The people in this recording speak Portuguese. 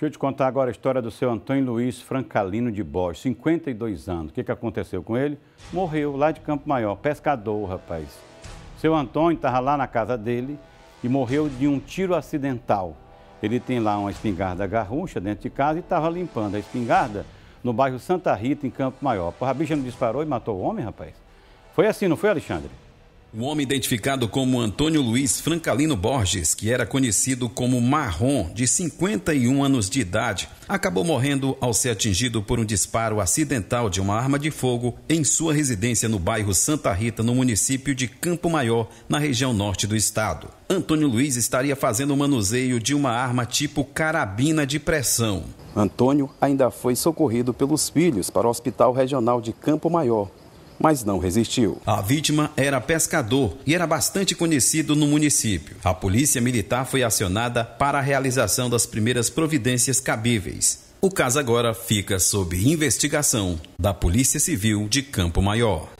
Deixa eu te contar agora a história do seu Antônio Luiz Francalino de Bosch, 52 anos. O que, que aconteceu com ele? Morreu lá de Campo Maior, pescador, rapaz. Seu Antônio estava lá na casa dele e morreu de um tiro acidental. Ele tem lá uma espingarda garrucha dentro de casa e estava limpando a espingarda no bairro Santa Rita, em Campo Maior. Porra, a bicha não disparou e matou o homem, rapaz? Foi assim, não foi, Alexandre? O homem identificado como Antônio Luiz Francalino Borges, que era conhecido como Marrom, de 51 anos de idade, acabou morrendo ao ser atingido por um disparo acidental de uma arma de fogo em sua residência no bairro Santa Rita, no município de Campo Maior, na região norte do estado. Antônio Luiz estaria fazendo o manuseio de uma arma tipo carabina de pressão. Antônio ainda foi socorrido pelos filhos para o Hospital Regional de Campo Maior mas não resistiu. A vítima era pescador e era bastante conhecido no município. A polícia militar foi acionada para a realização das primeiras providências cabíveis. O caso agora fica sob investigação da Polícia Civil de Campo Maior.